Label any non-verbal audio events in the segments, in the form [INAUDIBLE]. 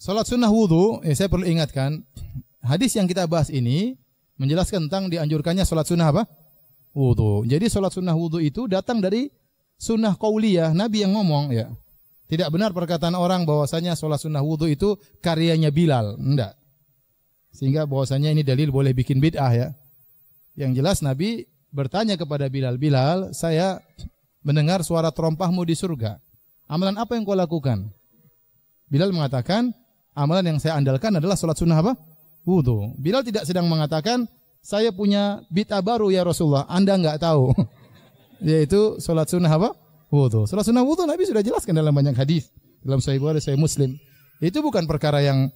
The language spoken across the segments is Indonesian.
Salat sunnah wudhu, ya eh, saya perlu ingatkan, hadis yang kita bahas ini menjelaskan tentang dianjurkannya salat sunnah apa? Wudhu. Jadi salat sunnah wudhu itu datang dari sunnah kauliyah, Nabi yang ngomong ya. Tidak benar perkataan orang bahwasanya salat sunnah wudhu itu karyanya Bilal, enggak. Sehingga bahwasanya ini dalil boleh bikin bid'ah ya. Yang jelas Nabi bertanya kepada Bilal, Bilal, saya mendengar suara terompahmu di surga. Amalan apa yang kau lakukan? Bilal mengatakan, amalan yang saya andalkan adalah sholat sunnah apa? Wudhu. Bilal tidak sedang mengatakan, saya punya bid'ah baru ya Rasulullah. Anda nggak tahu. [LAUGHS] Yaitu sholat sunnah apa? Wudhu. Sholat sunnah wudhu Nabi sudah jelaskan dalam banyak hadis dalam Sahih Bukhari, Sahih Muslim. Itu bukan perkara yang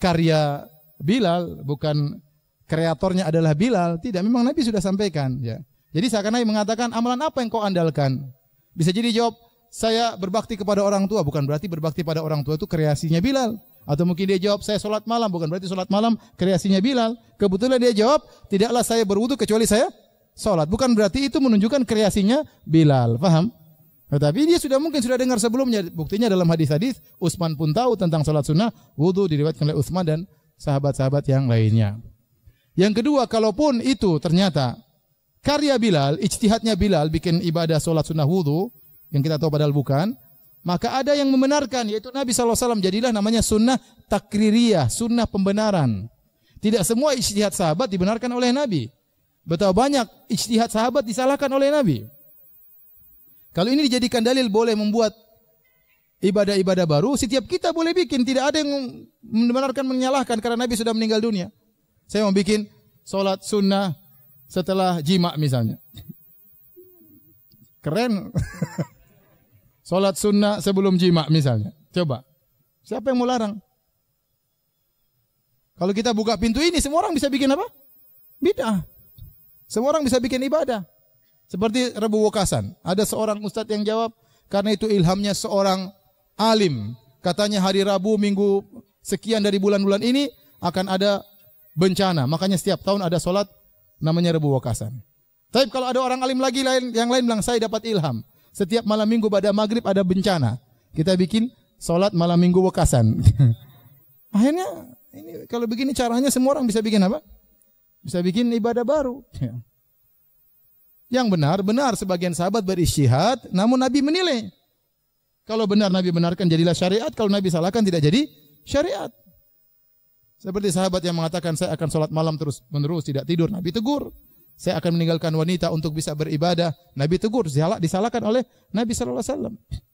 karya Bilal, bukan kreatornya adalah Bilal. Tidak, memang Nabi sudah sampaikan. Ya. Jadi seakan-akan mengatakan amalan apa yang kau andalkan? Bisa jadi jawab saya berbakti kepada orang tua bukan berarti berbakti pada orang tua itu kreasinya Bilal. Atau mungkin dia jawab saya sholat malam bukan berarti sholat malam kreasinya Bilal. Kebetulan dia jawab tidaklah saya berwudu kecuali saya sholat. Bukan berarti itu menunjukkan kreasinya Bilal. paham Tetapi dia sudah mungkin sudah dengar sebelumnya. Buktinya dalam hadis-hadis Utsman pun tahu tentang sholat sunnah. Wudu diriwayatkan oleh Utsman dan sahabat-sahabat yang lainnya. Yang kedua, kalaupun itu ternyata karya Bilal, ijtihadnya Bilal bikin ibadah sholat sunnah wudu yang kita tahu padahal bukan, maka ada yang membenarkan yaitu Nabi SAW. Jadilah namanya sunnah takririyah, sunnah pembenaran. Tidak semua istihad sahabat dibenarkan oleh Nabi. Betapa banyak istihad sahabat disalahkan oleh Nabi. Kalau ini dijadikan dalil boleh membuat ibadah-ibadah baru, setiap kita boleh bikin. Tidak ada yang membenarkan menyalahkan karena Nabi sudah meninggal dunia. Saya mau bikin solat sunnah setelah jima misalnya. Keren. [LAUGHS] Salat sunnah sebelum jima misalnya. Coba. Siapa yang mau larang? Kalau kita buka pintu ini semua orang bisa bikin apa? Bid'ah. Semua orang bisa bikin ibadah. Seperti Rebu Wokasan. Ada seorang ustadz yang jawab, karena itu ilhamnya seorang alim. Katanya hari Rabu minggu sekian dari bulan-bulan ini akan ada bencana. Makanya setiap tahun ada solat namanya Rebu Wokasan. Tapi kalau ada orang alim lagi lain yang lain bilang saya dapat ilham. Setiap malam minggu pada maghrib ada bencana. Kita bikin solat malam minggu wakasan. [LAUGHS] Akhirnya ini kalau begini caranya semua orang bisa bikin apa? Bisa bikin ibadah baru. Yang benar, benar sebagian sahabat beristihad, namun Nabi menilai. Kalau benar Nabi benarkan jadilah syariat, kalau Nabi salahkan tidak jadi syariat. Seperti sahabat yang mengatakan saya akan solat malam terus menerus tidak tidur, Nabi tegur. Saya akan meninggalkan wanita untuk bisa beribadah. Nabi tegur, disalahkan oleh Nabi sallallahu alaihi wasallam.